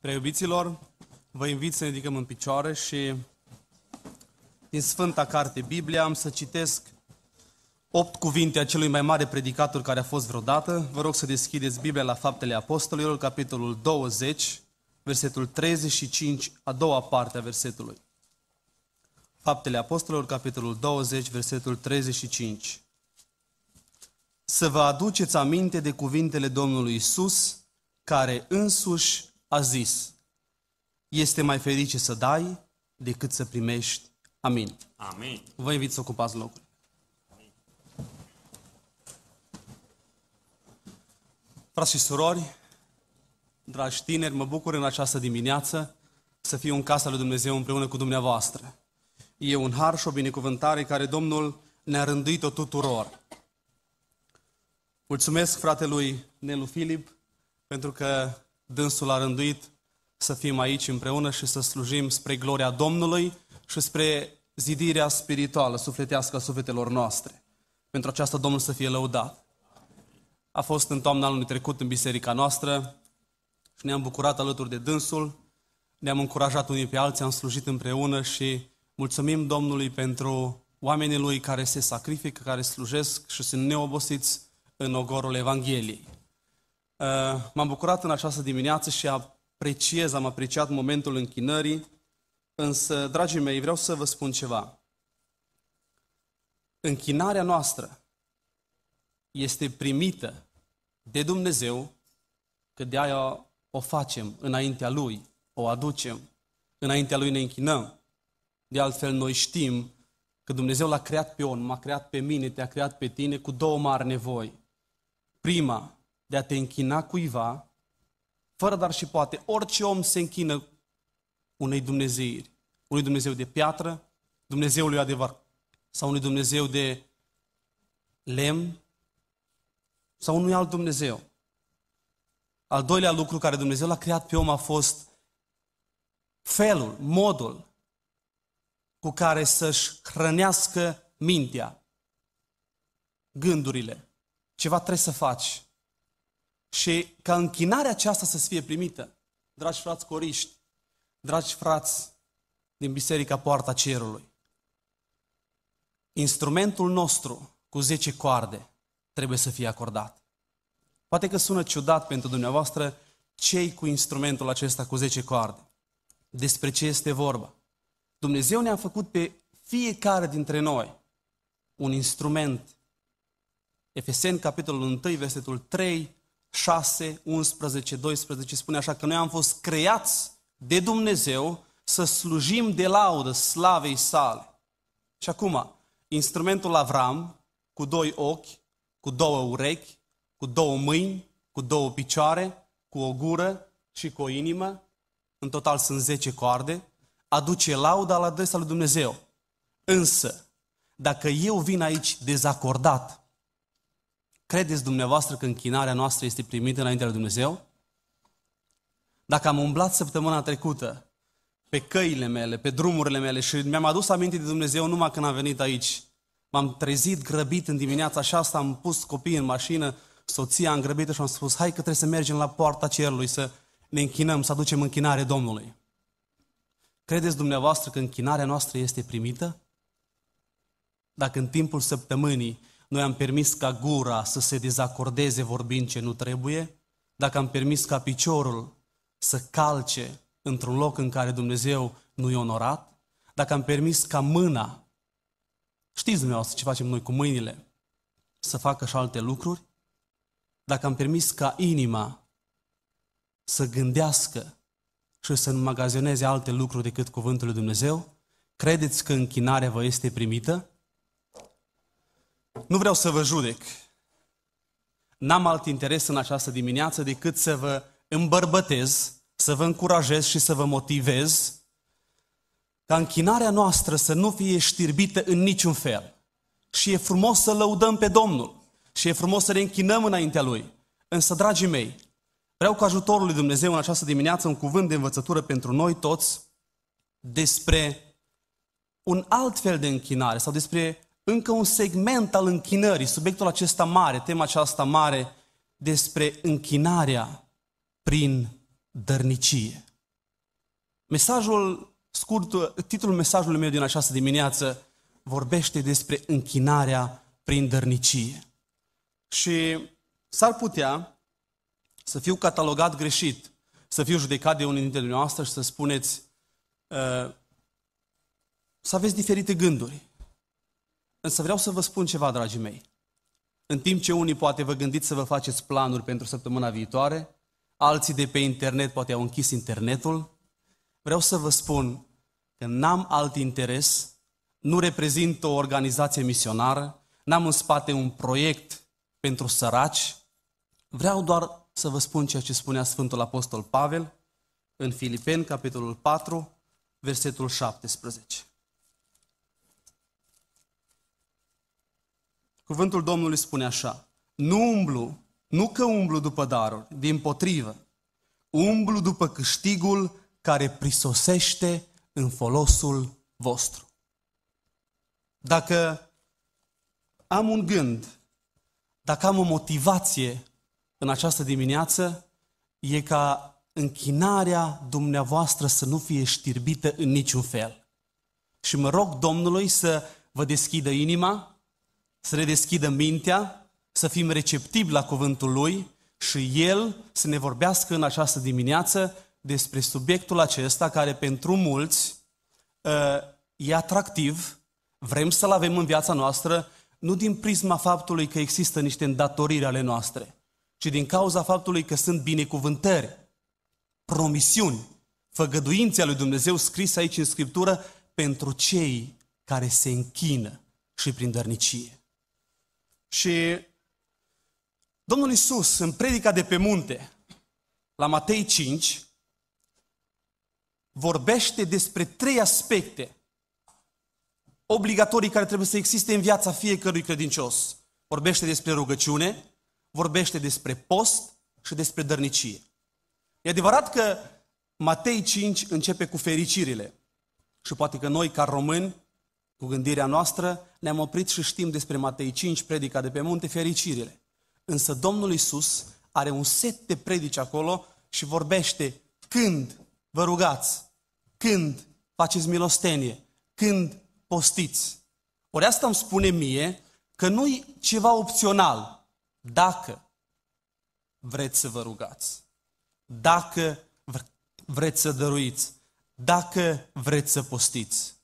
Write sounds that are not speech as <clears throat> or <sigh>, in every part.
Preiubiților, vă invit să ne ridicăm în picioare și din Sfânta Carte Biblia am să citesc opt cuvinte a celui mai mare predicator care a fost vreodată. Vă rog să deschideți Biblia la Faptele Apostolilor, capitolul 20, versetul 35, a doua parte a versetului. Faptele Apostolilor, capitolul 20, versetul 35. Să vă aduceți aminte de cuvintele Domnului Isus, care însuși a zis, este mai ferice să dai decât să primești. Amin. Amin. Vă invit să ocupați locul. Frați și surori, dragi tineri, mă bucur în această dimineață să fiu în casa lui Dumnezeu împreună cu dumneavoastră. E un har și o binecuvântare care Domnul ne-a rânduit-o tuturor. Mulțumesc fratelui Nelu Filip pentru că dânsul a rânduit să fim aici împreună și să slujim spre gloria Domnului și spre zidirea spirituală, sufletească a sufletelor noastre. Pentru aceasta Domnul să fie lăudat. A fost în toamna anului trecut în biserica noastră și ne-am bucurat alături de dânsul, ne-am încurajat unii pe alții, am slujit împreună și mulțumim Domnului pentru oamenii Lui care se sacrifică, care slujesc și sunt neobosiți în ogorul Evangheliei. Eh, m-am bucurat în această dimineață și apreciez, am apreciat momentul închinării, însă, dragii mei, vreau să vă spun ceva. Închinarea noastră este primită de Dumnezeu, că de aia o facem înaintea Lui, o aducem, înaintea Lui ne închinăm. De altfel, noi știm că Dumnezeu l-a creat pe om, m-a creat pe mine, te-a creat pe tine cu două mari nevoi. Prima, de a te închina cuiva, fără dar și poate, orice om se închină unei Dumnezeiri, unui Dumnezeu de piatră, Dumnezeului adevăr, sau unui Dumnezeu de lemn, sau unui alt Dumnezeu. Al doilea lucru care Dumnezeu l-a creat pe om a fost felul, modul cu care să-și hrănească mintea, gândurile. Ceva trebuie să faci și ca închinarea aceasta să fie primită, dragi frați coriști, dragi frați din Biserica Poarta Cerului, instrumentul nostru cu 10 coarde trebuie să fie acordat. Poate că sună ciudat pentru dumneavoastră cei cu instrumentul acesta cu 10 coarde. Despre ce este vorba? Dumnezeu ne-a făcut pe fiecare dintre noi un instrument. Efeseni, capitolul 1, versetul 3, 6, 11, 12 spune așa că noi am fost creați de Dumnezeu să slujim de laudă slavei sale. Și acum, instrumentul Avram, cu doi ochi, cu două urechi, cu două mâini, cu două picioare, cu o gură și cu o inimă, în total sunt 10 coarde, aduce lauda la adresa lui Dumnezeu. Însă, dacă eu vin aici dezacordat, Credeți dumneavoastră că închinarea noastră este primită înaintea lui Dumnezeu? Dacă am umblat săptămâna trecută pe căile mele, pe drumurile mele și mi-am adus aminte de Dumnezeu numai când am venit aici, m-am trezit grăbit în dimineața asta, am pus copiii în mașină, soția am grăbit și am spus, hai că trebuie să mergem la poarta cerului să ne închinăm, să aducem închinare Domnului. Credeți dumneavoastră că închinarea noastră este primită? Dacă în timpul săptămânii noi am permis ca gura să se dezacordeze vorbind ce nu trebuie, dacă am permis ca piciorul să calce într-un loc în care Dumnezeu nu e onorat, dacă am permis ca mâna, știți dumneavoastră ce facem noi cu mâinile, să facă și alte lucruri, dacă am permis ca inima să gândească și să înmagazioneze alte lucruri decât Cuvântul lui Dumnezeu, credeți că închinarea vă este primită? Nu vreau să vă judec. N-am alt interes în această dimineață decât să vă îmbărbătez, să vă încurajez și să vă motivez ca închinarea noastră să nu fie știrbită în niciun fel. Și e frumos să lăudăm pe Domnul și e frumos să ne închinăm înaintea Lui. Însă, dragii mei, vreau cu ajutorul lui Dumnezeu în această dimineață un cuvânt de învățătură pentru noi toți despre un alt fel de închinare sau despre încă un segment al închinării, subiectul acesta mare, tema aceasta mare, despre închinarea prin dărnicie. Mesajul scurt, titlul mesajului meu din această dimineață vorbește despre închinarea prin dărnicie. Și s-ar putea să fiu catalogat greșit, să fiu judecat de unii dintre dumneavoastră și să spuneți, uh, să aveți diferite gânduri. Însă vreau să vă spun ceva, dragii mei. În timp ce unii poate vă gândiți să vă faceți planuri pentru săptămâna viitoare, alții de pe internet poate au închis internetul, vreau să vă spun că n-am alt interes, nu reprezint o organizație misionară, n-am în spate un proiect pentru săraci, vreau doar să vă spun ceea ce spunea Sfântul Apostol Pavel în Filipeni, capitolul 4, versetul 17. Cuvântul Domnului spune așa, nu umblu, nu că umblu după daruri, din potrivă, umblu după câștigul care prisosește în folosul vostru. Dacă am un gând, dacă am o motivație în această dimineață, e ca închinarea dumneavoastră să nu fie știrbită în niciun fel. Și mă rog Domnului să vă deschidă inima, să redeschidă mintea, să fim receptivi la cuvântul Lui și El să ne vorbească în această dimineață despre subiectul acesta care pentru mulți ă, e atractiv, vrem să-l avem în viața noastră, nu din prisma faptului că există niște îndatoriri ale noastre, ci din cauza faptului că sunt binecuvântări, promisiuni, făgăduințe ale lui Dumnezeu scrise aici în Scriptură pentru cei care se închină și prin dărnicie. Și Domnul Isus, în predica de pe munte, la Matei 5, vorbește despre trei aspecte obligatorii care trebuie să existe în viața fiecărui credincios. Vorbește despre rugăciune, vorbește despre post și despre dărnicie. E adevărat că Matei 5 începe cu fericirile. Și poate că noi, ca români, cu gândirea noastră ne-am oprit și știm despre Matei 5, predica de pe munte, fericirile. Însă Domnul Isus are un set de predici acolo și vorbește când vă rugați, când faceți milostenie, când postiți. Ori asta îmi spune mie că nu-i ceva opțional dacă vreți să vă rugați, dacă vreți să dăruiți, dacă vreți să postiți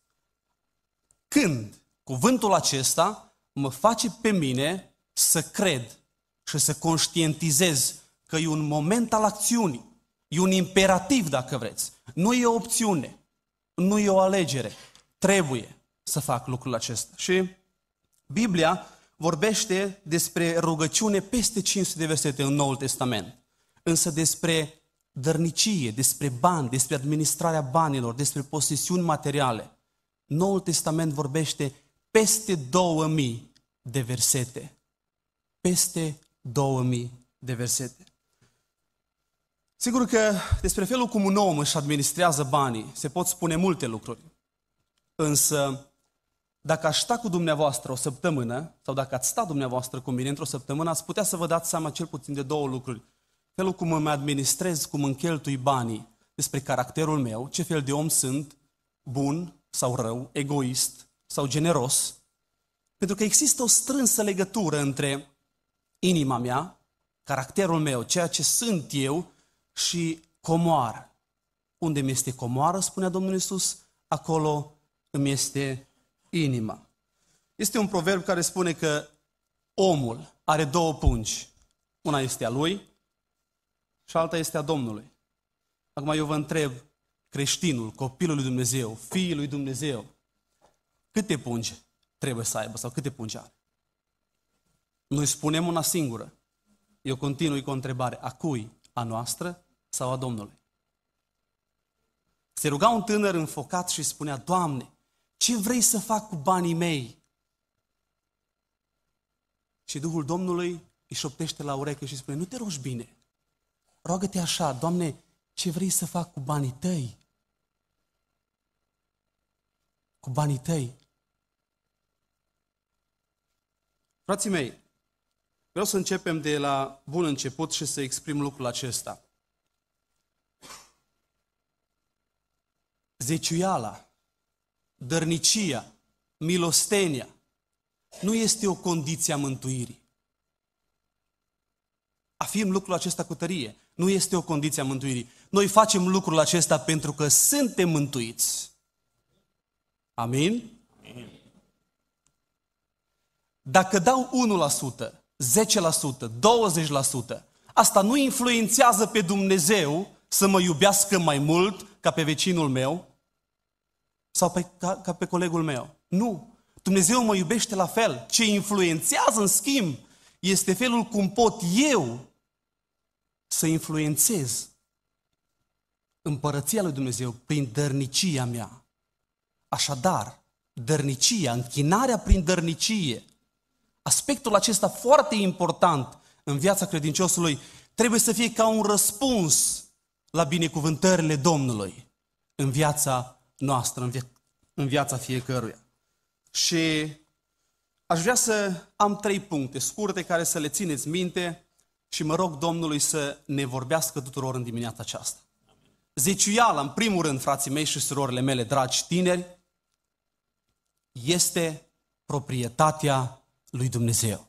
când cuvântul acesta mă face pe mine să cred și să conștientizez că e un moment al acțiunii, e un imperativ dacă vreți, nu e o opțiune, nu e o alegere, trebuie să fac lucrul acesta. Și Biblia vorbește despre rugăciune peste 500 de versete în Noul Testament, însă despre dărnicie, despre bani, despre administrarea banilor, despre posesiuni materiale. Noul Testament vorbește peste 2000 de versete. Peste 2000 de versete. Sigur că despre felul cum un om își administrează banii se pot spune multe lucruri. Însă, dacă aș sta cu dumneavoastră o săptămână, sau dacă ați sta dumneavoastră cu mine într-o săptămână, ați putea să vă dați seama cel puțin de două lucruri. Felul cum îmi administrez, cum îmi cheltui banii, despre caracterul meu, ce fel de om sunt, bun sau rău, egoist sau generos, pentru că există o strânsă legătură între inima mea, caracterul meu, ceea ce sunt eu și comoară. Unde mi este comoară, spunea Domnul Isus, acolo îmi este inima. Este un proverb care spune că omul are două pungi. Una este a lui și alta este a Domnului. Acum eu vă întreb, creștinul, copilul lui Dumnezeu, fiul lui Dumnezeu, câte pungi trebuie să aibă sau câte pungi are? Noi spunem una singură. Eu continui cu o întrebare. A cui? A noastră sau a Domnului? Se ruga un tânăr înfocat și spunea, Doamne, ce vrei să fac cu banii mei? Și Duhul Domnului îi șoptește la ureche și spune, nu te rogi bine, roagă-te așa, Doamne, ce vrei să fac cu banii tăi? cu banii tăi. Frații mei, vreau să începem de la bun început și să exprim lucrul acesta. Zeciuiala, dărnicia, milostenia nu este o condiție a mântuirii. Afirm lucrul acesta cu tărie. Nu este o condiție a mântuirii. Noi facem lucrul acesta pentru că suntem mântuiți. Amin? Amin. Dacă dau 1%, 10%, 20%, asta nu influențează pe Dumnezeu să mă iubească mai mult ca pe vecinul meu sau pe, ca, ca pe colegul meu. Nu. Dumnezeu mă iubește la fel. Ce influențează, în schimb, este felul cum pot eu să influențez împărăția lui Dumnezeu prin dărnicia mea, Așadar, dărnicia, închinarea prin dărnicie, aspectul acesta foarte important în viața credinciosului, trebuie să fie ca un răspuns la binecuvântările Domnului în viața noastră, în, via- în viața fiecăruia. Și aș vrea să am trei puncte scurte care să le țineți minte și mă rog Domnului să ne vorbească tuturor în dimineața aceasta. Zeciuiala, în primul rând, frații mei și surorile mele, dragi tineri, este proprietatea lui Dumnezeu.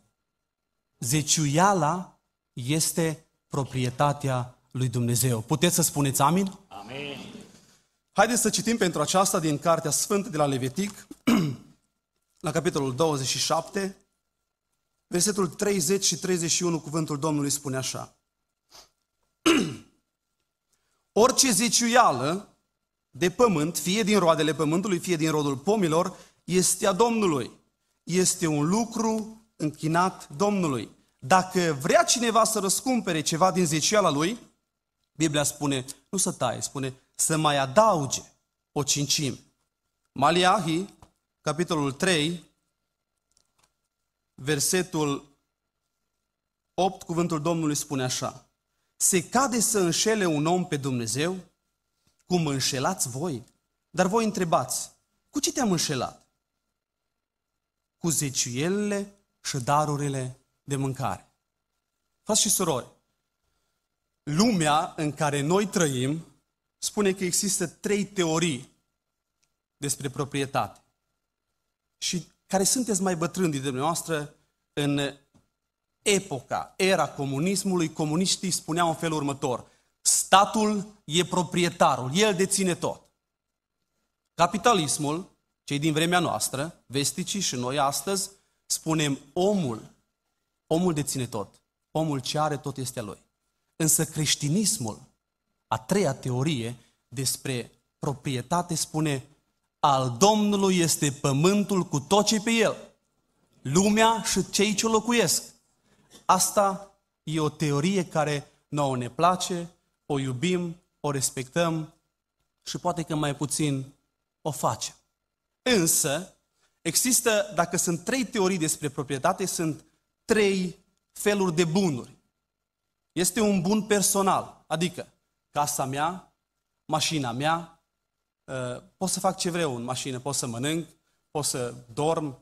Zeciuiala este proprietatea lui Dumnezeu. Puteți să spuneți amin? Amin. Haideți să citim pentru aceasta din Cartea Sfântă de la Levitic, <clears throat> la capitolul 27, versetul 30 și 31, cuvântul Domnului spune așa. <clears throat> Orice zeciuială de pământ, fie din roadele pământului, fie din rodul pomilor, este a Domnului. Este un lucru închinat Domnului. Dacă vrea cineva să răscumpere ceva din zeciala lui, Biblia spune, nu să taie, spune să mai adauge o cincim. Maliahi, capitolul 3, versetul 8, cuvântul Domnului spune așa. Se cade să înșele un om pe Dumnezeu, cum înșelați voi. Dar voi întrebați, cu ce te-am înșelat? cu zeciuielile și darurile de mâncare. Frați și surori, lumea în care noi trăim spune că există trei teorii despre proprietate. Și care sunteți mai bătrâni de dumneavoastră în epoca, era comunismului, comuniștii spuneau în felul următor. Statul e proprietarul, el deține tot. Capitalismul cei din vremea noastră, vesticii și noi astăzi, spunem omul, omul deține tot. Omul ce are tot este a lui. Însă creștinismul, a treia teorie despre proprietate, spune al Domnului este pământul cu tot ce pe el, lumea și cei ce locuiesc. Asta e o teorie care nouă ne place, o iubim, o respectăm și poate că mai puțin o facem. Însă, există, dacă sunt trei teorii despre proprietate, sunt trei feluri de bunuri. Este un bun personal, adică casa mea, mașina mea, ă, pot să fac ce vreau în mașină, pot să mănânc, pot să dorm,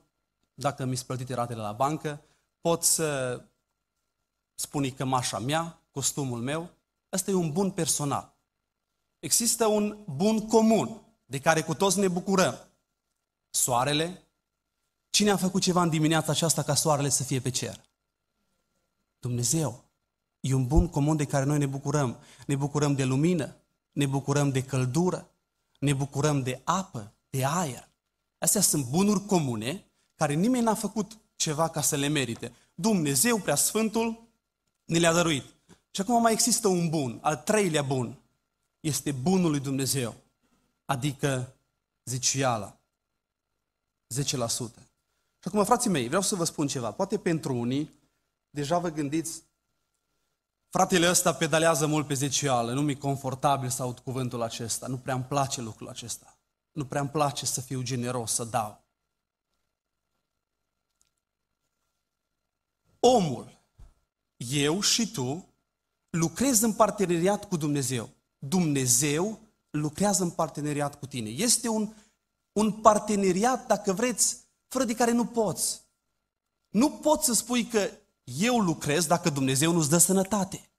dacă mi-s plătite ratele la bancă, pot să spun cămașa mea, costumul meu. Ăsta e un bun personal. Există un bun comun de care cu toți ne bucurăm. Soarele? Cine a făcut ceva în dimineața aceasta ca soarele să fie pe cer? Dumnezeu. E un bun comun de care noi ne bucurăm. Ne bucurăm de lumină, ne bucurăm de căldură, ne bucurăm de apă, de aer. Astea sunt bunuri comune care nimeni n-a făcut ceva ca să le merite. Dumnezeu, prea Sfântul, ne le-a dăruit. Și acum mai există un bun, al treilea bun. Este bunul lui Dumnezeu, adică ziciala. 10%. Și acum, frații mei, vreau să vă spun ceva. Poate pentru unii, deja vă gândiți, fratele ăsta pedalează mult pe zecioală, nu mi-e confortabil să aud cuvântul acesta, nu prea îmi place lucrul acesta. Nu prea îmi place să fiu generos, să dau. Omul, eu și tu, lucrez în parteneriat cu Dumnezeu. Dumnezeu lucrează în parteneriat cu tine. Este un un parteneriat, dacă vreți, fără de care nu poți. Nu poți să spui că eu lucrez dacă Dumnezeu nu-ți dă sănătate.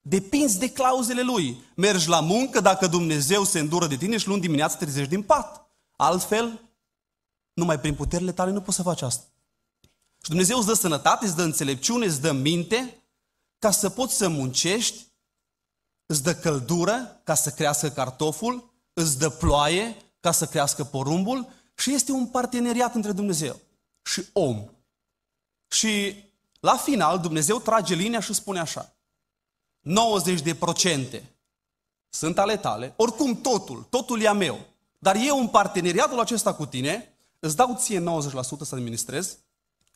Depinzi de clauzele Lui. Mergi la muncă dacă Dumnezeu se îndură de tine și luni dimineața te trezești din pat. Altfel, numai prin puterile tale nu poți să faci asta. Și Dumnezeu îți dă sănătate, îți dă înțelepciune, îți dă minte ca să poți să muncești, îți dă căldură ca să crească cartoful, îți dă ploaie ca să crească porumbul și este un parteneriat între Dumnezeu și om. Și la final Dumnezeu trage linia și spune așa. 90% sunt ale tale, oricum totul, totul e a meu. Dar eu în parteneriatul acesta cu tine îți dau ție 90% să administrez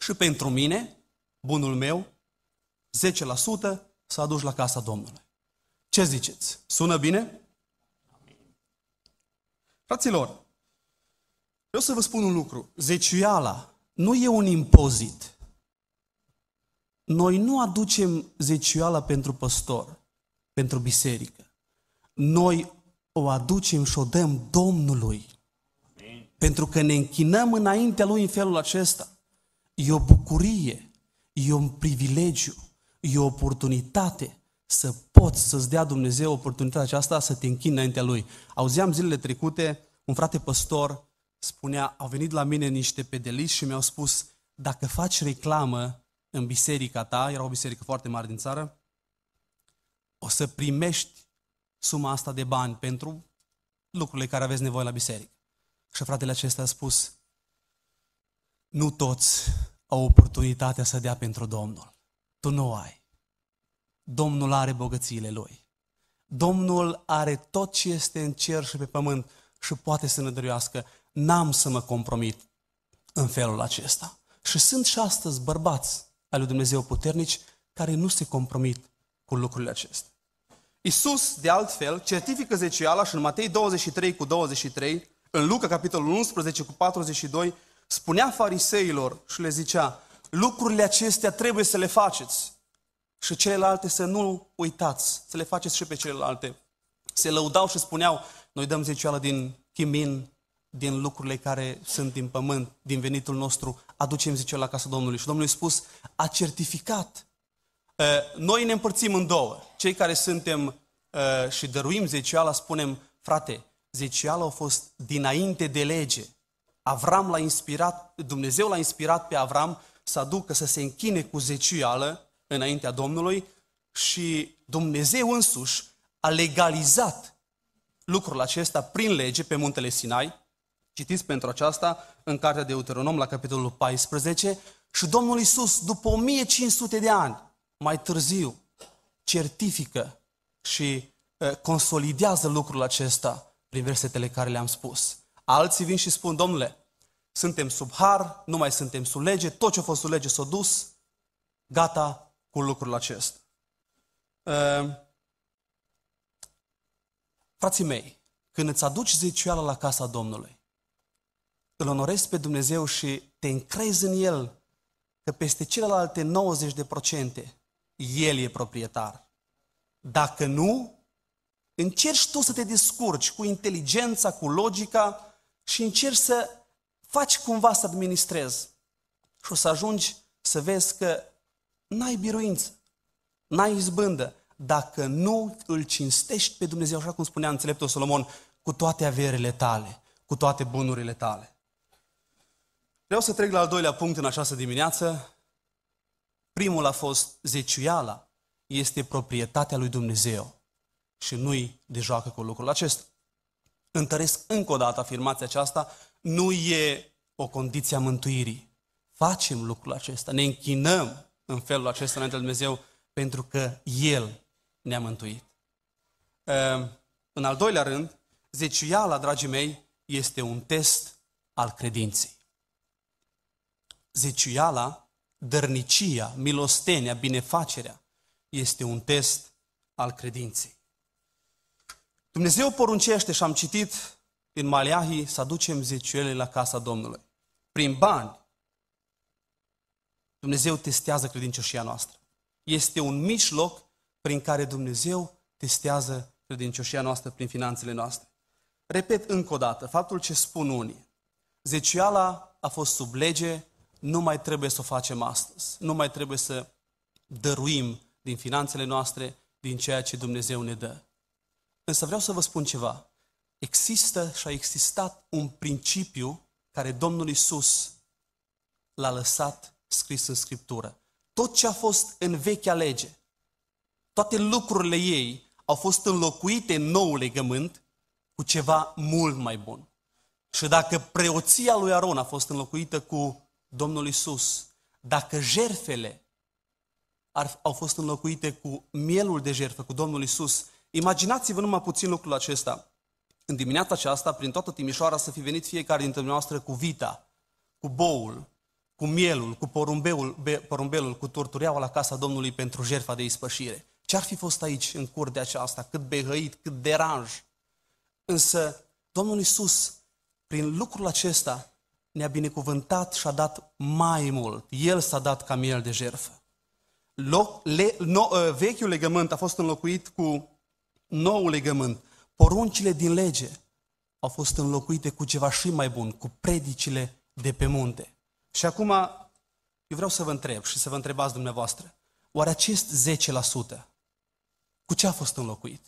și pentru mine, bunul meu, 10% să aduci la casa Domnului. Ce ziceți? Sună bine? Fraților, vreau să vă spun un lucru. Zeciuiala nu e un impozit. Noi nu aducem zeciuiala pentru păstor, pentru biserică. Noi o aducem și o dăm Domnului. Pentru că ne închinăm înaintea Lui în felul acesta. E o bucurie, e un privilegiu, e o oportunitate să poți să-ți dea Dumnezeu oportunitatea aceasta să te închini înaintea Lui. Auzeam zilele trecute, un frate păstor spunea, au venit la mine niște pedeliști și mi-au spus, dacă faci reclamă în biserica ta, era o biserică foarte mare din țară, o să primești suma asta de bani pentru lucrurile care aveți nevoie la biserică. Și fratele acesta a spus, nu toți au oportunitatea să dea pentru Domnul. Tu nu o ai. Domnul are bogățiile Lui. Domnul are tot ce este în cer și pe pământ și poate să ne dăruiască. N-am să mă compromit în felul acesta. Și sunt și astăzi bărbați al lui Dumnezeu puternici care nu se compromit cu lucrurile acestea. Isus, de altfel, certifică zeciala și în Matei 23 cu 23, în Luca capitolul 11 cu 42, spunea fariseilor și le zicea, lucrurile acestea trebuie să le faceți, și celelalte să nu uitați, să le faceți și pe celelalte. Se lăudau și spuneau, noi dăm zeciuială din chimin, din lucrurile care sunt din pământ, din venitul nostru, aducem zeciuială la casa Domnului. Și Domnul i a spus, a certificat. Noi ne împărțim în două. Cei care suntem și dăruim zeciuiala, spunem, frate, zeciuiala a fost dinainte de lege. Avram l-a inspirat, Dumnezeu l-a inspirat pe Avram să aducă, să se închine cu zecioală, înaintea Domnului și Dumnezeu însuși a legalizat lucrul acesta prin lege pe muntele Sinai. Citiți pentru aceasta în cartea de Deuteronom la capitolul 14 și Domnul Isus după 1500 de ani mai târziu certifică și consolidează lucrul acesta prin versetele care le-am spus. Alții vin și spun, domnule, suntem sub har, nu mai suntem sub lege, tot ce a fost sub lege s-a dus, gata, cu lucrul acesta. Ehm, frații mei, când îți aduci zicioala la casa Domnului, îl onorezi pe Dumnezeu și te încrezi în El că peste celelalte 90% El e proprietar. Dacă nu, încerci tu să te descurci cu inteligența, cu logica și încerci să faci cumva să administrezi. Și o să ajungi să vezi că n-ai biruință, n-ai izbândă, dacă nu îl cinstești pe Dumnezeu, așa cum spunea înțeleptul Solomon, cu toate averile tale, cu toate bunurile tale. Vreau să trec la al doilea punct în această dimineață. Primul a fost zeciuiala, este proprietatea lui Dumnezeu și nu-i de joacă cu lucrul acesta. Întăresc încă o dată afirmația aceasta, nu e o condiție a mântuirii. Facem lucrul acesta, ne închinăm în felul acesta înainte de Dumnezeu, pentru că El ne-a mântuit. Ehm, în al doilea rând, zeciuiala, dragii mei, este un test al credinței. Zeciuiala, dărnicia, milostenia, binefacerea, este un test al credinței. Dumnezeu poruncește și am citit din Maleahii să aducem zeciuiele la casa Domnului. Prin bani, Dumnezeu testează credincioșia noastră. Este un mijloc prin care Dumnezeu testează credincioșia noastră prin finanțele noastre. Repet încă o dată, faptul ce spun unii. Zeciala a fost sub lege, nu mai trebuie să o facem astăzi. Nu mai trebuie să dăruim din finanțele noastre, din ceea ce Dumnezeu ne dă. Însă vreau să vă spun ceva. Există și a existat un principiu care Domnul Isus l-a lăsat scris în Scriptură. Tot ce a fost în vechea lege, toate lucrurile ei au fost înlocuite în nou legământ cu ceva mult mai bun. Și dacă preoția lui Aron a fost înlocuită cu Domnul Isus, dacă jerfele ar, au fost înlocuite cu mielul de jerfă, cu Domnul Isus, imaginați-vă numai puțin lucrul acesta. În dimineața aceasta, prin toată Timișoara, să fi venit fiecare dintre noastre cu vita, cu boul, cu mielul, cu porumbeul, porumbelul, cu turtureaua la casa Domnului pentru jertfa de ispășire. Ce-ar fi fost aici, în curtea aceasta, cât behăit, cât deranj. Însă Domnul Iisus, prin lucrul acesta, ne-a binecuvântat și a dat mai mult. El s-a dat ca miel de jertfă. Loc, le, no, ă, vechiul legământ a fost înlocuit cu noul legământ. Poruncile din lege au fost înlocuite cu ceva și mai bun, cu predicile de pe munte. Și acum, eu vreau să vă întreb și să vă întrebați dumneavoastră, oare acest 10% cu ce a fost înlocuit?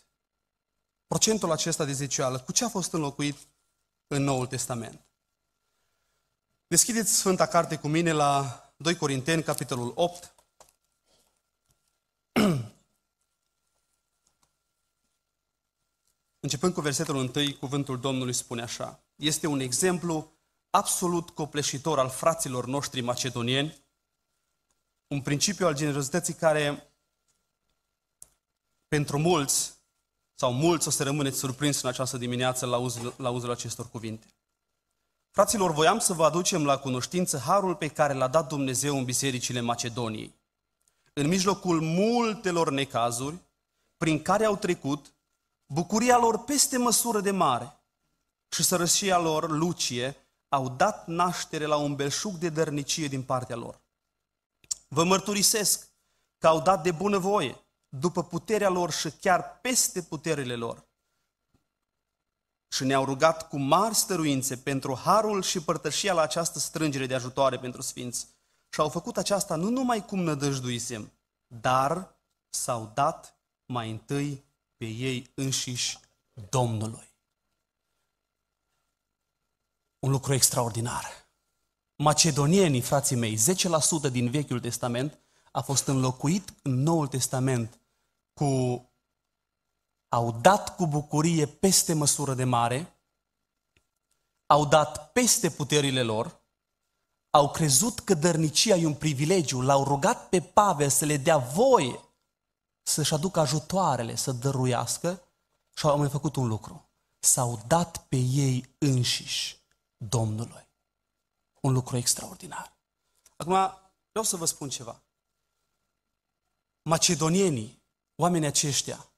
Procentul acesta de zecioală, cu ce a fost înlocuit în Noul Testament? Deschideți Sfânta Carte cu mine la 2 Corinteni, capitolul 8. <clears throat> Începând cu versetul 1, cuvântul Domnului spune așa. Este un exemplu absolut copleșitor al fraților noștri macedonieni, un principiu al generozității care pentru mulți, sau mulți o să rămâneți surprins în această dimineață la uzul, la uzul acestor cuvinte. Fraților, voiam să vă aducem la cunoștință harul pe care l-a dat Dumnezeu în bisericile Macedoniei. În mijlocul multelor necazuri prin care au trecut, bucuria lor peste măsură de mare și sărășia lor lucie au dat naștere la un belșug de dărnicie din partea lor. Vă mărturisesc că au dat de voie, după puterea lor și chiar peste puterile lor. Și ne-au rugat cu mari stăruințe pentru harul și părtășia la această strângere de ajutoare pentru sfinți. Și au făcut aceasta nu numai cum nădăjduisem, dar s-au dat mai întâi pe ei înșiși Domnului un lucru extraordinar. Macedonienii, frații mei, 10% din Vechiul Testament a fost înlocuit în Noul Testament cu au dat cu bucurie peste măsură de mare, au dat peste puterile lor, au crezut că dărnicia e un privilegiu, l-au rugat pe Pavel să le dea voie să-și aducă ajutoarele, să dăruiască și au mai făcut un lucru. S-au dat pe ei înșiși. Domnului. Un lucru extraordinar. Acum, vreau să vă spun ceva. Macedonienii, oamenii aceștia,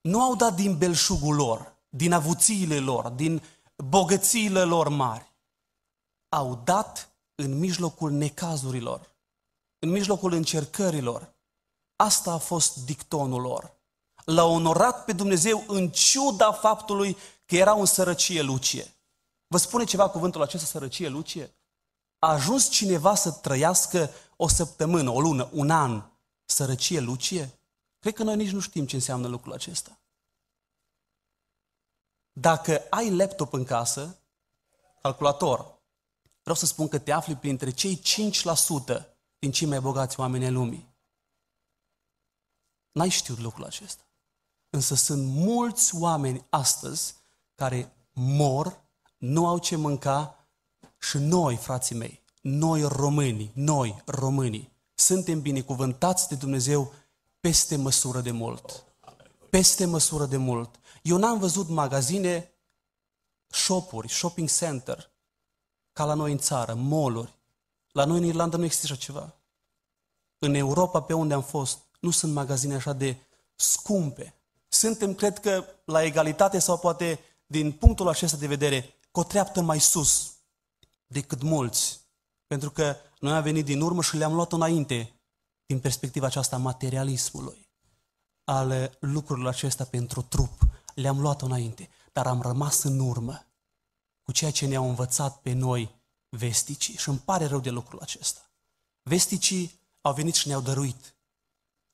nu au dat din belșugul lor, din avuțiile lor, din bogățiile lor mari. Au dat în mijlocul necazurilor, în mijlocul încercărilor. Asta a fost dictonul lor. l au onorat pe Dumnezeu în ciuda faptului că erau în sărăcie lucie. Vă spune ceva cuvântul acesta sărăcie, Lucie? A ajuns cineva să trăiască o săptămână, o lună, un an, sărăcie, Lucie? Cred că noi nici nu știm ce înseamnă lucrul acesta. Dacă ai laptop în casă, calculator, vreau să spun că te afli printre cei 5% din cei mai bogați oameni ai lumii. N-ai știut lucrul acesta. Însă sunt mulți oameni astăzi care mor nu au ce mânca și noi, frații mei, noi români, noi românii, suntem binecuvântați de Dumnezeu peste măsură de mult. Peste măsură de mult. Eu n-am văzut magazine, shopuri, shopping center, ca la noi în țară, mall La noi în Irlanda nu există așa ceva. În Europa, pe unde am fost, nu sunt magazine așa de scumpe. Suntem, cred că, la egalitate sau poate din punctul acesta de vedere, cu o treaptă mai sus decât mulți. Pentru că noi am venit din urmă și le-am luat înainte din perspectiva aceasta materialismului, ale lucrurilor acestea pentru trup. Le-am luat înainte, dar am rămas în urmă cu ceea ce ne-au învățat pe noi vesticii și îmi pare rău de lucrul acesta. Vesticii au venit și ne-au dăruit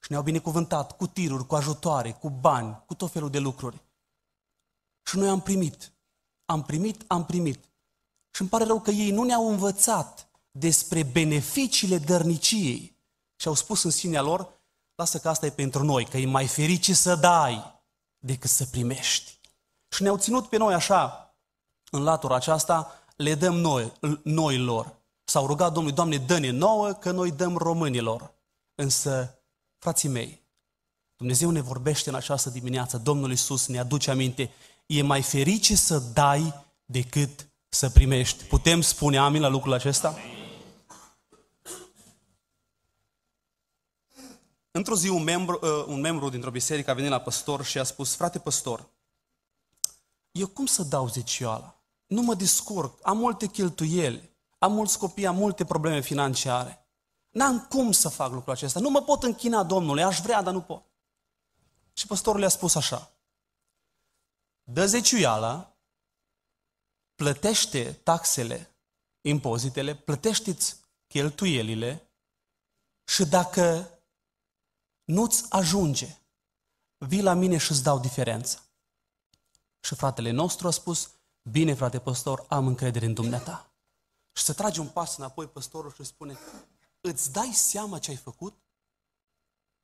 și ne-au binecuvântat cu tiruri, cu ajutoare, cu bani, cu tot felul de lucruri. Și noi am primit am primit, am primit. Și îmi pare rău că ei nu ne-au învățat despre beneficiile dărniciei și au spus în sinea lor, lasă că asta e pentru noi, că e mai ferici să dai decât să primești. Și ne-au ținut pe noi așa, în latura aceasta, le dăm noi, noi lor. S-au rugat Domnului, Doamne, dă-ne nouă că noi dăm românilor. Însă, frații mei, Dumnezeu ne vorbește în această dimineață, Domnul Iisus ne aduce aminte e mai ferice să dai decât să primești. Putem spune amin la lucrul acesta? Într-o zi un membru, uh, un membru dintr-o biserică a venit la păstor și a spus, frate păstor, eu cum să dau zecioala? Nu mă descurc, am multe cheltuieli, am mulți copii, am multe probleme financiare. N-am cum să fac lucrul acesta, nu mă pot închina Domnului, aș vrea, dar nu pot. Și păstorul le-a spus așa, dă zeciuiala, plătește taxele, impozitele, plătește-ți cheltuielile și dacă nu-ți ajunge, vii la mine și îți dau diferența. Și fratele nostru a spus, bine frate păstor, am încredere în dumneata. Și se trage un pas înapoi păstorul și spune, îți dai seama ce ai făcut?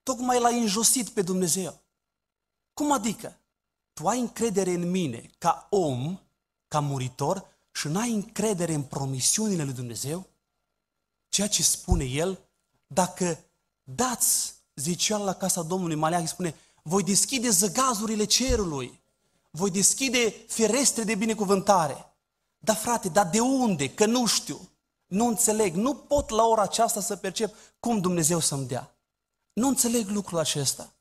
Tocmai l-ai înjosit pe Dumnezeu. Cum adică? tu ai încredere în mine ca om, ca muritor și n ai încredere în promisiunile lui Dumnezeu? Ceea ce spune el, dacă dați, zicea la casa Domnului Maleah, spune, voi deschide zăgazurile cerului, voi deschide ferestre de binecuvântare. Dar frate, dar de unde? Că nu știu, nu înțeleg, nu pot la ora aceasta să percep cum Dumnezeu să-mi dea. Nu înțeleg lucrul acesta.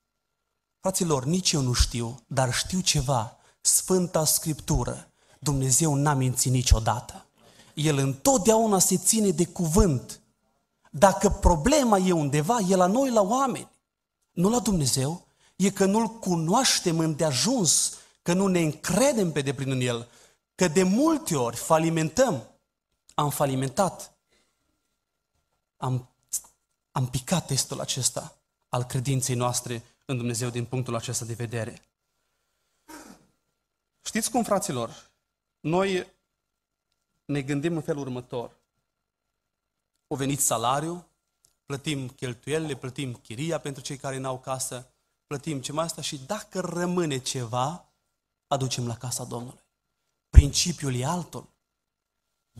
Fraților, nici eu nu știu, dar știu ceva. Sfânta Scriptură, Dumnezeu n-a mințit niciodată. El întotdeauna se ține de cuvânt. Dacă problema e undeva, e la noi, la oameni, nu la Dumnezeu, e că nu-L cunoaștem îndeajuns, că nu ne încredem pe deplin în El, că de multe ori falimentăm. Am falimentat. Am, am picat testul acesta al credinței noastre în Dumnezeu din punctul acesta de vedere. Știți cum, fraților, noi ne gândim în felul următor. O venit salariu, plătim cheltuielile, plătim chiria pentru cei care n-au casă, plătim ce mai asta și dacă rămâne ceva, aducem la casa Domnului. Principiul e altul.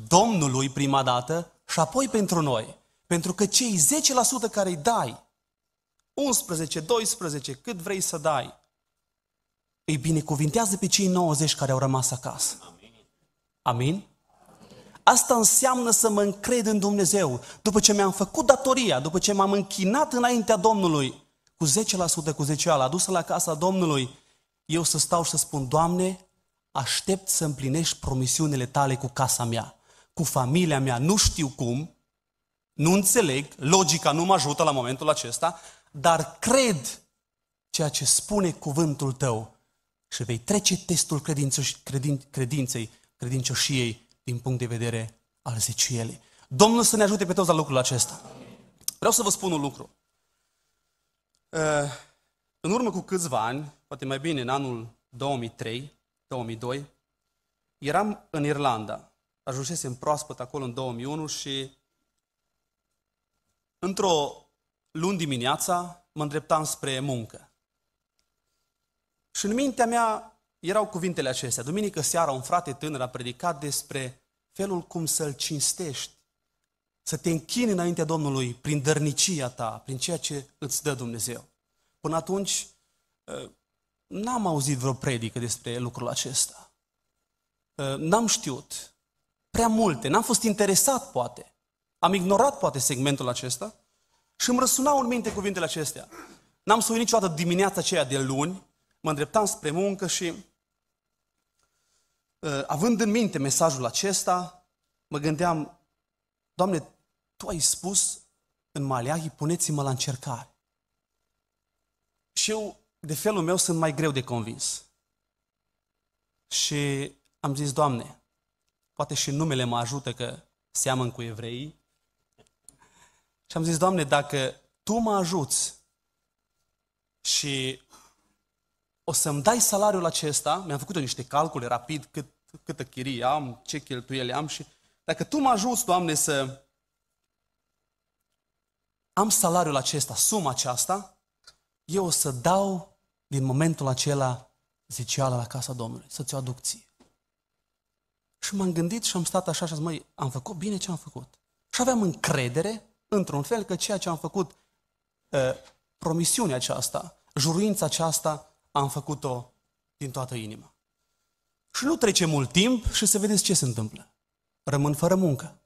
Domnului prima dată și apoi pentru noi. Pentru că cei 10% care îi dai 11, 12, cât vrei să dai. Îi binecuvintează pe cei 90 care au rămas acasă. Amin? Asta înseamnă să mă încred în Dumnezeu. După ce mi-am făcut datoria, după ce m-am închinat înaintea Domnului, cu 10%, cu 10%, adusă la casa Domnului, eu să stau și să spun, Doamne, aștept să împlinești promisiunile tale cu casa mea, cu familia mea, nu știu cum, nu înțeleg, logica nu mă ajută la momentul acesta, dar cred ceea ce spune cuvântul tău și vei trece testul credinței, credinței, credincioșiei din punct de vedere al zecielii. Domnul să ne ajute pe toți la lucrul acesta. Vreau să vă spun un lucru. Uh, în urmă cu câțiva ani, poate mai bine în anul 2003-2002, eram în Irlanda. Ajunsesem proaspăt acolo în 2001 și într-o luni dimineața mă îndreptam spre muncă. Și în mintea mea erau cuvintele acestea. Duminică seara un frate tânăr a predicat despre felul cum să-L cinstești, să te închini înaintea Domnului prin dărnicia ta, prin ceea ce îți dă Dumnezeu. Până atunci ă, n-am auzit vreo predică despre lucrul acesta. Ă, n-am știut prea multe, n-am fost interesat poate. Am ignorat poate segmentul acesta și îmi răsunau în minte cuvintele acestea. N-am să uit niciodată dimineața aceea de luni, mă îndreptam spre muncă și, uh, având în minte mesajul acesta, mă gândeam, Doamne, Tu ai spus în Maleahi, puneți-mă la încercare. Și eu, de felul meu, sunt mai greu de convins. Și am zis, Doamne, poate și numele mă ajută că seamăn cu evreii. Și am zis, Doamne, dacă Tu mă ajuți și o să-mi dai salariul acesta, mi-am făcut eu niște calcule rapid, cât, câtă chirie am, ce cheltuieli am și dacă Tu mă ajuți, Doamne, să am salariul acesta, suma aceasta, eu o să dau din momentul acela ziceala la casa Domnului, să ți-o aduc ție. Și m-am gândit și am stat așa și am zis, măi, am făcut bine ce am făcut. Și aveam încredere într-un fel că ceea ce am făcut, uh, promisiunea aceasta, juruința aceasta, am făcut-o din toată inima. Și nu trece mult timp și să vedeți ce se întâmplă. Rămân fără muncă.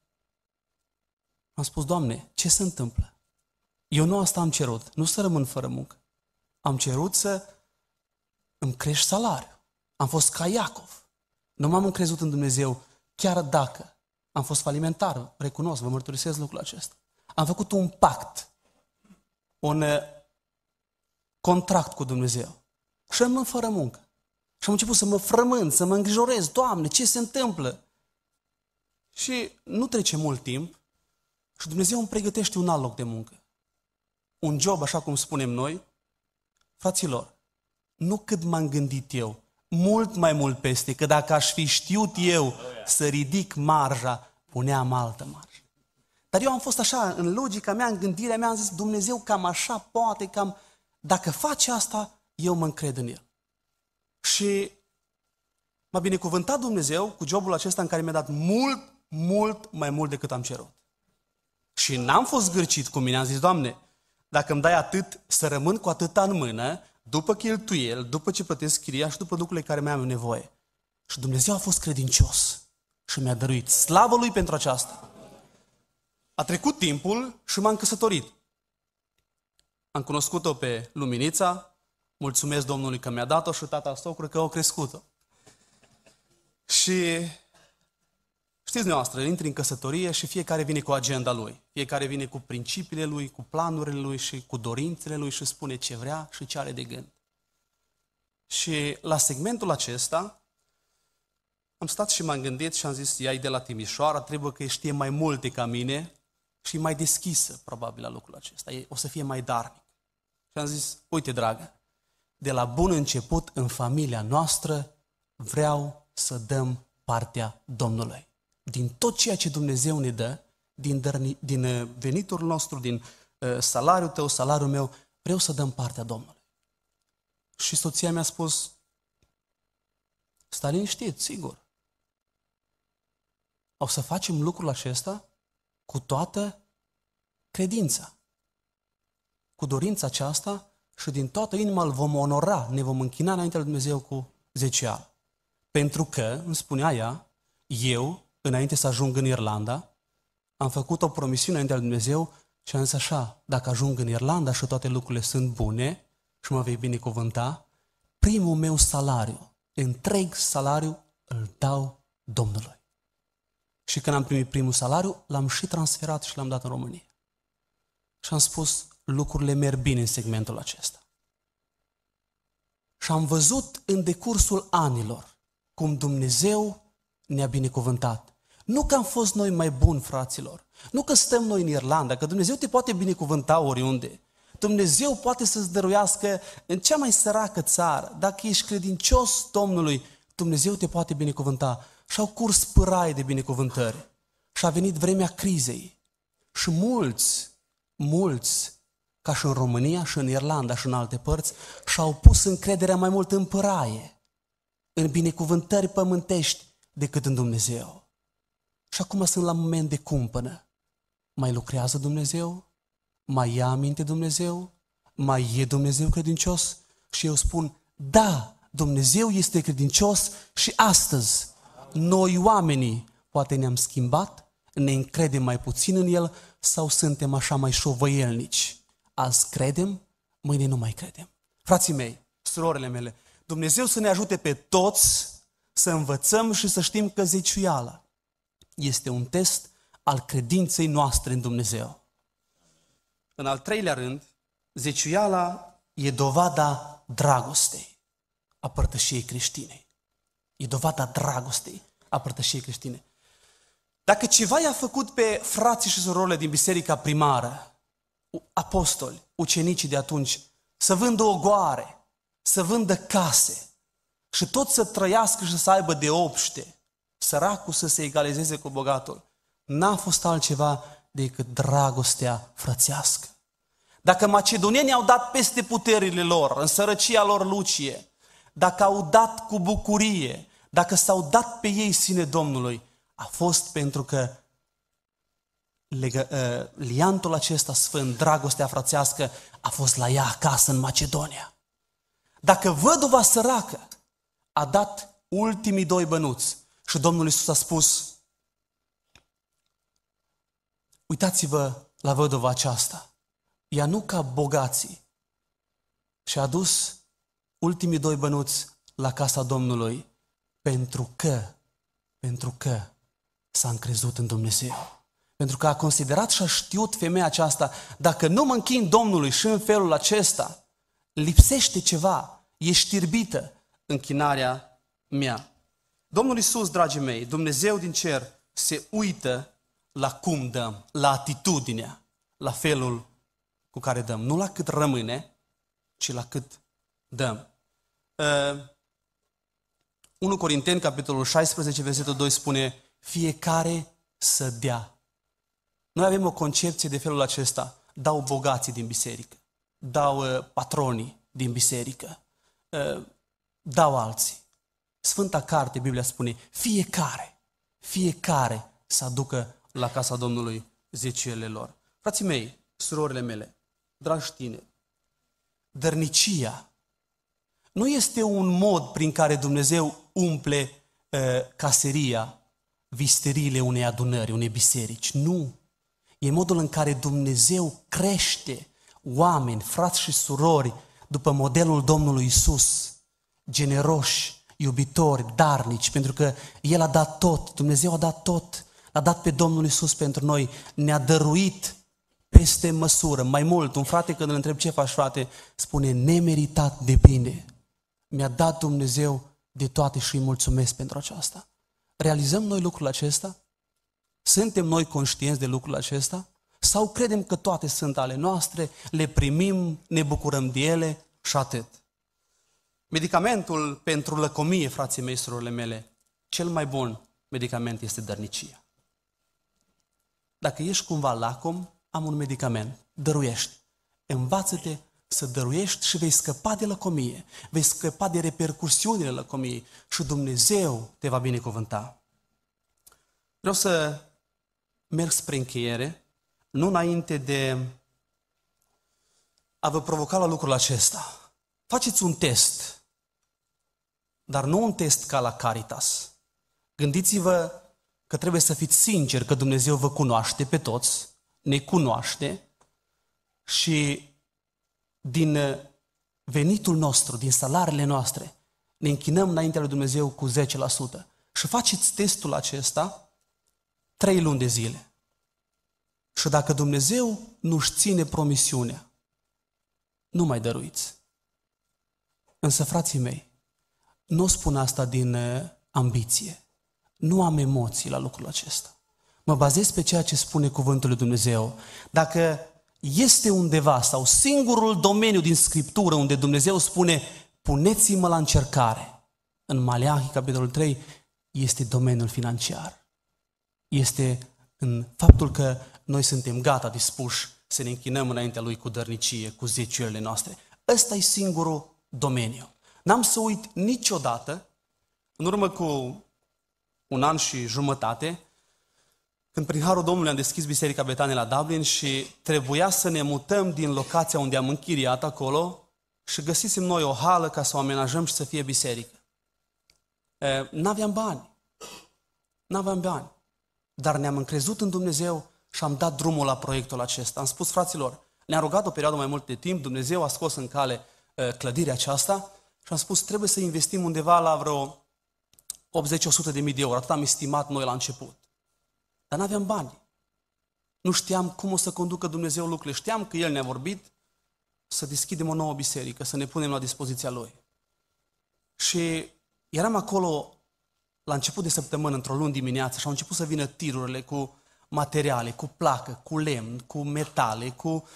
Am spus, Doamne, ce se întâmplă? Eu nu asta am cerut, nu să rămân fără muncă. Am cerut să îmi crești salariul. Am fost ca Iacov. Nu m-am încrezut în Dumnezeu, chiar dacă am fost falimentar, recunosc, vă mărturisesc lucrul acesta. Am făcut un pact, un uh, contract cu Dumnezeu. Și rămân fără muncă. Și am început să mă frământ, să mă îngrijorez. Doamne, ce se întâmplă? Și nu trece mult timp și Dumnezeu îmi pregătește un alt loc de muncă. Un job, așa cum spunem noi. Fraților, nu cât m-am gândit eu, mult mai mult peste, că dacă aș fi știut eu să ridic marja, puneam altă marja. Dar eu am fost așa, în logica mea, în gândirea mea, am zis, Dumnezeu cam așa poate, cam... Dacă face asta, eu mă încred în El. Și m-a binecuvântat Dumnezeu cu jobul acesta în care mi-a dat mult, mult mai mult decât am cerut. Și n-am fost gârcit cu mine, am zis, Doamne, dacă îmi dai atât, să rămân cu atâta în mână, după cheltuiel, după ce plătesc chiria și după lucrurile care mai am nevoie. Și Dumnezeu a fost credincios și mi-a dăruit slavă Lui pentru aceasta. A trecut timpul și m-am căsătorit. Am cunoscut-o pe Luminița, mulțumesc Domnului că mi-a dat-o și tata socru că o crescut-o. Și știți noastră, intri în căsătorie și fiecare vine cu agenda lui. Fiecare vine cu principiile lui, cu planurile lui și cu dorințele lui și spune ce vrea și ce are de gând. Și la segmentul acesta am stat și m-am gândit și am zis, ea de la Timișoara, trebuie că știe mai multe ca mine și mai deschisă, probabil, la locul acesta. O să fie mai darnic. Și am zis, uite, dragă, de la bun început în familia noastră vreau să dăm partea Domnului. Din tot ceea ce Dumnezeu ne dă, din, dărni, din uh, venitul nostru, din uh, salariul tău, salariul meu, vreau să dăm partea Domnului. Și soția mi-a spus, stai liniștit, sigur. O să facem lucrul acesta cu toată credința. Cu dorința aceasta și din toată inima îl vom onora, ne vom închina înaintea lui Dumnezeu cu Zecea, Pentru că, îmi spunea ea, eu, înainte să ajung în Irlanda, am făcut o promisiune înaintea lui Dumnezeu și am zis așa, dacă ajung în Irlanda și toate lucrurile sunt bune și mă vei binecuvânta, primul meu salariu, întreg salariu, îl dau Domnului. Și când am primit primul salariu, l-am și transferat și l-am dat în România. Și am spus, lucrurile merg bine în segmentul acesta. Și am văzut în decursul anilor cum Dumnezeu ne-a binecuvântat. Nu că am fost noi mai buni, fraților. Nu că stăm noi în Irlanda, că Dumnezeu te poate binecuvânta oriunde. Dumnezeu poate să-ți dăruiască în cea mai săracă țară. Dacă ești credincios Domnului, Dumnezeu te poate binecuvânta și au curs pâraie de binecuvântări. Și a venit vremea crizei. Și mulți, mulți, ca și în România și în Irlanda și în alte părți, și-au pus încrederea mai mult în pâraie, în binecuvântări pământești decât în Dumnezeu. Și acum sunt la moment de cumpănă. Mai lucrează Dumnezeu? Mai ia aminte Dumnezeu? Mai e Dumnezeu credincios? Și eu spun, da, Dumnezeu este credincios și astăzi noi oamenii poate ne-am schimbat, ne încredem mai puțin în El sau suntem așa mai șovăielnici. Azi credem, mâine nu mai credem. Frații mei, surorile mele, Dumnezeu să ne ajute pe toți să învățăm și să știm că zeciuiala este un test al credinței noastre în Dumnezeu. În al treilea rând, zeciuiala e dovada dragostei a părtășiei creștinei. E dovada dragostei a părtășiei creștine. Dacă ceva i-a făcut pe frații și surorile din biserica primară, apostoli, ucenicii de atunci, să vândă ogoare, să vândă case și tot să trăiască și să aibă de obște, săracul să se egalizeze cu bogatul, n-a fost altceva decât dragostea frățească. Dacă macedonienii au dat peste puterile lor, în sărăcia lor lucie, dacă au dat cu bucurie, dacă s-au dat pe ei sine Domnului, a fost pentru că legă, uh, liantul acesta sfânt, dragostea frațească, a fost la ea acasă în Macedonia. Dacă văduva săracă a dat ultimii doi bănuți și Domnul Iisus a spus, uitați-vă la văduva aceasta, ea nu ca bogații și a dus ultimii doi bănuți la casa Domnului pentru că, pentru că s-a încrezut în Dumnezeu. Pentru că a considerat și a știut femeia aceasta, dacă nu mă închin Domnului și în felul acesta, lipsește ceva, e știrbită închinarea mea. Domnul Isus, dragii mei, Dumnezeu din cer, se uită la cum dăm, la atitudinea, la felul cu care dăm. Nu la cât rămâne, ci la cât dăm. Uh, 1 Corinteni, capitolul 16, versetul 2 spune fiecare să dea. Noi avem o concepție de felul acesta. Dau bogații din biserică, dau uh, patronii din biserică, uh, dau alții. Sfânta Carte, Biblia spune, fiecare, fiecare să aducă la casa Domnului zeciuiele lor. Frații mei, surorile mele, dragi tine, dărnicia nu este un mod prin care Dumnezeu umple uh, caseria, visteriile unei adunări, unei biserici. Nu! E modul în care Dumnezeu crește oameni, frați și surori, după modelul Domnului Isus, generoși, iubitori, darnici, pentru că El a dat tot, Dumnezeu a dat tot, a dat pe Domnul Isus pentru noi, ne-a dăruit peste măsură. Mai mult, un frate când îl întreb ce faci, frate, spune nemeritat de bine. Mi-a dat Dumnezeu de toate și îi mulțumesc pentru aceasta. Realizăm noi lucrul acesta? Suntem noi conștienți de lucrul acesta? Sau credem că toate sunt ale noastre, le primim, ne bucurăm de ele și atât? Medicamentul pentru lăcomie, frații mei, surorile mele, cel mai bun medicament este dărnicia. Dacă ești cumva lacom, am un medicament, dăruiești. Învață-te să dăruiești și vei scăpa de lăcomie, vei scăpa de repercursiunile lăcomiei și Dumnezeu te va binecuvânta. Vreau să merg spre încheiere, nu înainte de a vă provoca la lucrul acesta. Faceți un test, dar nu un test ca la Caritas. Gândiți-vă că trebuie să fiți sinceri că Dumnezeu vă cunoaște pe toți, ne cunoaște și din uh, venitul nostru, din salariile noastre, ne închinăm înaintea lui Dumnezeu cu 10%. Și faceți testul acesta trei luni de zile. Și dacă Dumnezeu nu-și ține promisiunea, nu mai dăruiți. Însă, frații mei, nu spun asta din uh, ambiție. Nu am emoții la lucrul acesta. Mă bazez pe ceea ce spune cuvântul lui Dumnezeu. Dacă este undeva sau singurul domeniu din Scriptură unde Dumnezeu spune puneți-mă la încercare. În Maleahii, capitolul 3, este domeniul financiar. Este în faptul că noi suntem gata, dispuși să ne închinăm înaintea Lui cu dărnicie, cu zeciurile noastre. Ăsta e singurul domeniu. N-am să uit niciodată, în urmă cu un an și jumătate, când prin Harul Domnului am deschis Biserica Betane la Dublin și trebuia să ne mutăm din locația unde am închiriat acolo și găsisem noi o hală ca să o amenajăm și să fie biserică. N-aveam bani. N-aveam bani. Dar ne-am încrezut în Dumnezeu și am dat drumul la proiectul acesta. Am spus, fraților, ne-a rugat o perioadă mai mult de timp, Dumnezeu a scos în cale clădirea aceasta și am spus, trebuie să investim undeva la vreo 80-100 de mii de euro. Atât am estimat noi la început. Dar nu aveam bani. Nu știam cum o să conducă Dumnezeu lucrurile. Știam că El ne-a vorbit să deschidem o nouă biserică, să ne punem la dispoziția Lui. Și eram acolo la început de săptămână, într-o luni dimineață, și au început să vină tirurile cu materiale, cu placă, cu lemn, cu metale, cu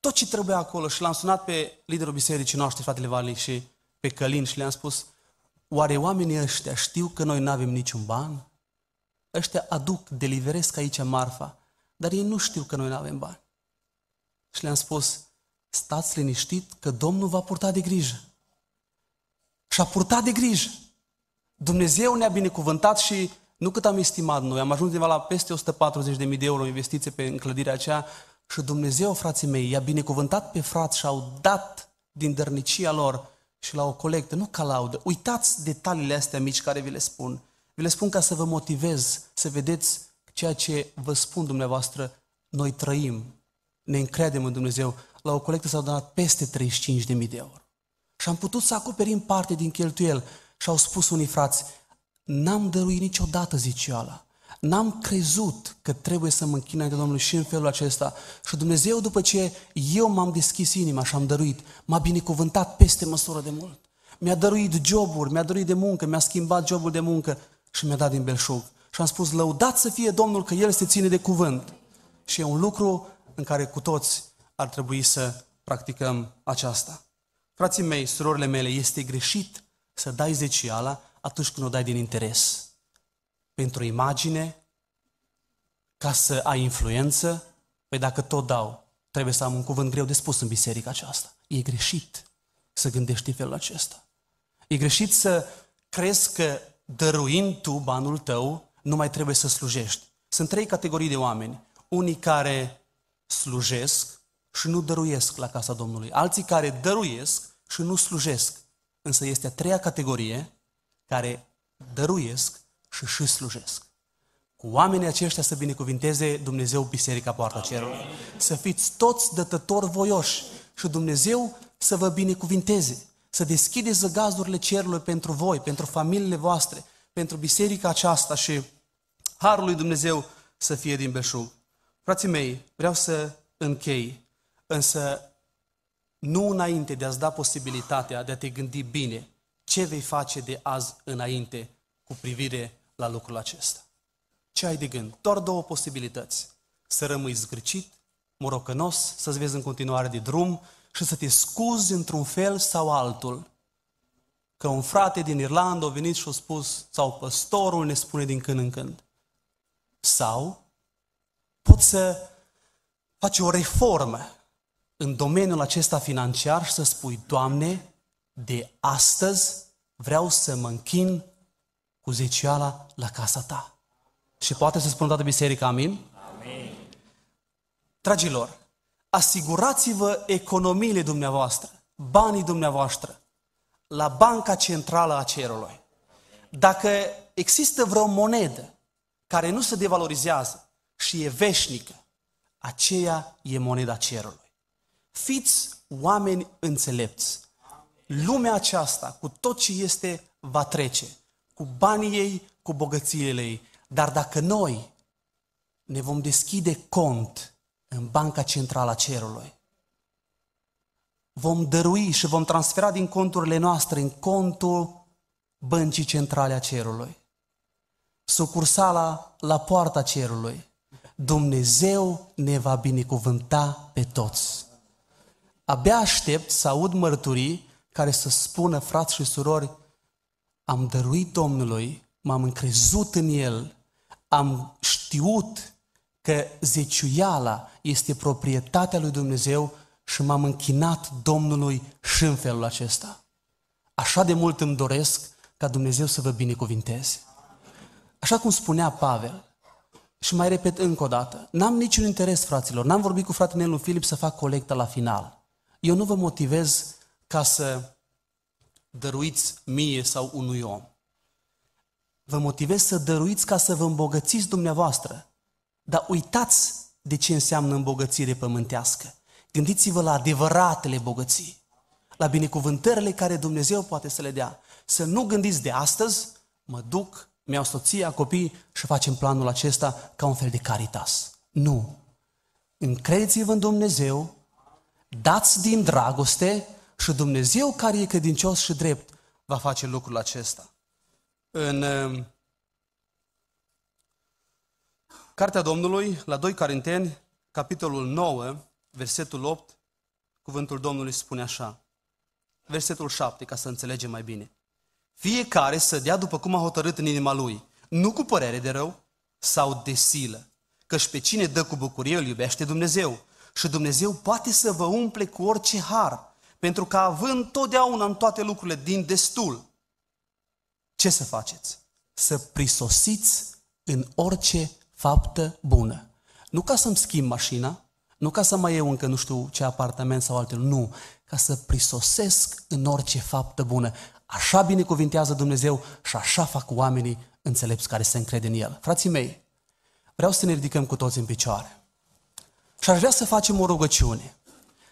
tot ce trebuia acolo. Și l-am sunat pe liderul bisericii noastre, fratele Vali, și pe Călin și le-am spus, oare oamenii ăștia știu că noi nu avem niciun ban? ăștia aduc, deliveresc aici marfa, dar ei nu știu că noi nu avem bani. Și le-am spus, stați liniștit că Domnul va purta de grijă. Și a purtat de grijă. Dumnezeu ne-a binecuvântat și nu cât am estimat noi, am ajuns undeva la peste 140.000 de euro investiție pe înclădirea aceea și Dumnezeu, frații mei, i-a binecuvântat pe frați și au dat din dărnicia lor și la o colectă, nu ca laudă. Uitați detaliile astea mici care vi le spun. Vi le spun ca să vă motivez, să vedeți ceea ce vă spun dumneavoastră, noi trăim, ne încredem în Dumnezeu. La o colectă s-au donat peste 35.000 de euro. Și am putut să acoperim parte din cheltuiel. Și au spus unii frați, n-am dăruit niciodată zicioala. N-am crezut că trebuie să mă închină de Domnul și în felul acesta. Și Dumnezeu, după ce eu m-am deschis inima și am dăruit, m-a binecuvântat peste măsură de mult. Mi-a dăruit joburi, mi-a dăruit de muncă, mi-a schimbat jobul de muncă și mi-a dat din belșug. Și am spus, lăudat să fie Domnul că El se ține de cuvânt. Și e un lucru în care cu toți ar trebui să practicăm aceasta. Frații mei, surorile mele, este greșit să dai zeciala atunci când o dai din interes. Pentru imagine, ca să ai influență, păi dacă tot dau, trebuie să am un cuvânt greu de spus în biserica aceasta. E greșit să gândești în felul acesta. E greșit să crezi că dăruind tu banul tău, nu mai trebuie să slujești. Sunt trei categorii de oameni. Unii care slujesc și nu dăruiesc la casa Domnului. Alții care dăruiesc și nu slujesc. Însă este a treia categorie care dăruiesc și și slujesc. Cu oamenii aceștia să binecuvinteze Dumnezeu Biserica Poarta Cerului. Să fiți toți dătători voioși și Dumnezeu să vă binecuvinteze. Să deschideți zăgazurile cerului pentru voi, pentru familiile voastre, pentru biserica aceasta și harul lui Dumnezeu să fie din belșug. Frații mei, vreau să închei, însă nu înainte de a-ți da posibilitatea de a te gândi bine ce vei face de azi înainte cu privire la lucrul acesta. Ce ai de gând? Doar două posibilități. Să rămâi zgârcit, morocănos, să-ți vezi în continuare de drum, și să te scuzi într-un fel sau altul că un frate din Irlanda a venit și a spus, sau păstorul ne spune din când în când. Sau poți să faci o reformă în domeniul acesta financiar și să spui, Doamne, de astăzi vreau să mă închin cu zeciala la casa Ta. Și poate să spună toată biserica, amin? Amin. Dragilor, asigurați-vă economiile dumneavoastră, banii dumneavoastră, la Banca Centrală a Cerului. Dacă există vreo monedă care nu se devalorizează și e veșnică, aceea e moneda cerului. Fiți oameni înțelepți. Lumea aceasta, cu tot ce este, va trece. Cu banii ei, cu bogățiile ei. Dar dacă noi ne vom deschide cont în banca centrală a cerului. Vom dărui și vom transfera din conturile noastre în contul băncii centrale a cerului. Sucursala la poarta cerului. Dumnezeu ne va binecuvânta pe toți. Abia aștept să aud mărturii care să spună, frați și surori, am dăruit Domnului, m-am încrezut în El, am știut că zeciuiala este proprietatea lui Dumnezeu și m-am închinat Domnului și în felul acesta. Așa de mult îmi doresc ca Dumnezeu să vă binecuvinteze. Așa cum spunea Pavel, și mai repet încă o dată, n-am niciun interes, fraților, n-am vorbit cu fratele lui Filip să fac colecta la final. Eu nu vă motivez ca să dăruiți mie sau unui om. Vă motivez să dăruiți ca să vă îmbogățiți dumneavoastră dar uitați de ce înseamnă îmbogățire pământească. Gândiți-vă la adevăratele bogății, la binecuvântările care Dumnezeu poate să le dea. Să nu gândiți de astăzi, mă duc, mi-au soția, copii și facem planul acesta ca un fel de caritas. Nu! Încredeți-vă în Dumnezeu, dați din dragoste și Dumnezeu care e credincios și drept va face lucrul acesta. În Cartea Domnului, la 2 carinteni, capitolul 9, versetul 8, cuvântul Domnului spune așa. Versetul 7, ca să înțelegem mai bine. Fiecare să dea după cum a hotărât în inima lui, nu cu părere de rău sau de silă, căci pe cine dă cu bucurie îl iubește Dumnezeu. Și Dumnezeu poate să vă umple cu orice har, pentru că având totdeauna în toate lucrurile din destul, ce să faceți? Să prisosiți în orice faptă bună. Nu ca să-mi schimb mașina, nu ca să mai iau încă nu știu ce apartament sau altele, nu, ca să prisosesc în orice faptă bună. Așa binecuvintează Dumnezeu și așa fac oamenii înțelepți care se încrede în El. Frații mei, vreau să ne ridicăm cu toți în picioare. Și aș vrea să facem o rugăciune.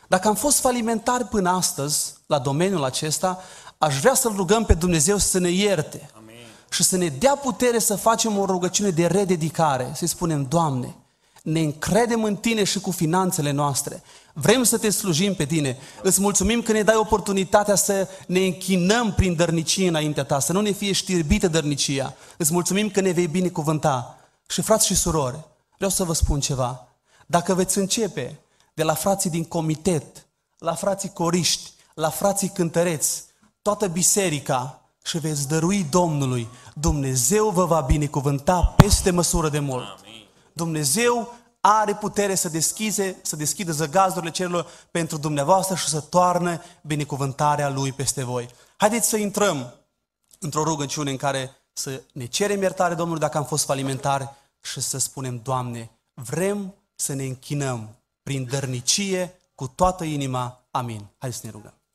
Dacă am fost falimentari până astăzi la domeniul acesta, aș vrea să-L rugăm pe Dumnezeu să ne ierte. Amin și să ne dea putere să facem o rugăciune de rededicare, să-i spunem, Doamne, ne încredem în Tine și cu finanțele noastre. Vrem să te slujim pe Tine. Îți mulțumim că ne dai oportunitatea să ne închinăm prin dărnicie înaintea Ta, să nu ne fie știrbită dărnicia. Îți mulțumim că ne vei binecuvânta. Și frați și surori, vreau să vă spun ceva. Dacă veți începe de la frații din comitet, la frații coriști, la frații cântăreți, toată biserica, și veți dărui Domnului, Dumnezeu vă va binecuvânta peste măsură de mult. Dumnezeu are putere să deschize, să deschidă zăgazurile cerurilor pentru dumneavoastră și să toarnă binecuvântarea Lui peste voi. Haideți să intrăm într-o rugăciune în care să ne cerem iertare Domnului dacă am fost falimentari și să spunem, Doamne, vrem să ne închinăm prin dărnicie cu toată inima. Amin. Haideți să ne rugăm.